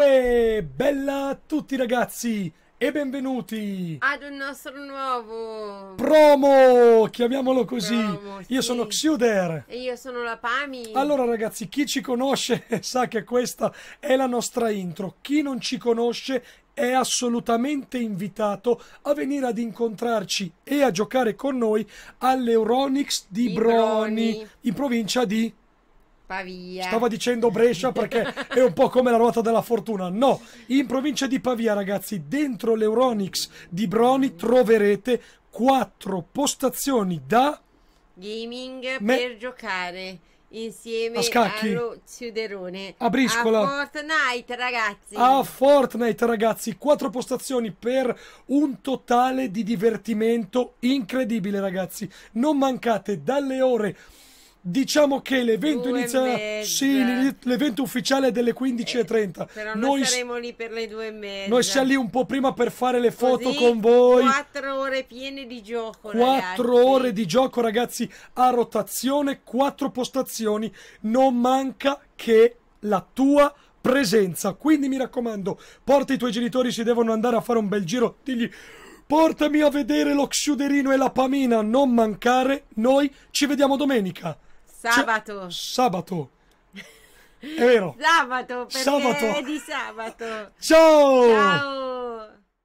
Uè, bella a tutti ragazzi e benvenuti ad un nostro nuovo promo, chiamiamolo così. Promo, io sono Xuder e io sono la Pami. Allora ragazzi, chi ci conosce sa che questa è la nostra intro. Chi non ci conosce è assolutamente invitato a venire ad incontrarci e a giocare con noi all'Euronics di, di Broni, Broni in provincia di Pavia. Stavo dicendo Brescia perché è un po' come la ruota della fortuna. No, in provincia di Pavia, ragazzi, dentro l'Euronix di Broni troverete quattro postazioni da gaming Me... per giocare insieme a scacchi Ciuderone a briscola a Fortnite ragazzi a Fortnite ragazzi quattro postazioni per un totale di divertimento incredibile ragazzi non mancate dalle ore Diciamo che l'evento inizia. Sì, l'evento ufficiale è delle 15.30. Eh, però noi saremo lì per le due e mezza. Noi siamo lì un po' prima per fare le foto Così, con voi. Quattro ore piene di gioco. Quattro ragazzi. ore di gioco, ragazzi, a rotazione, quattro postazioni. Non manca che la tua presenza. Quindi mi raccomando, porta i tuoi genitori, si devono andare a fare un bel giro. Digli. Portami a vedere lo Xuderino e la Pamina, non mancare, noi ci vediamo domenica. Cioè, sabato. sabato. È vero. Sabato, perché sabato. è di sabato. Ciao. Ciao.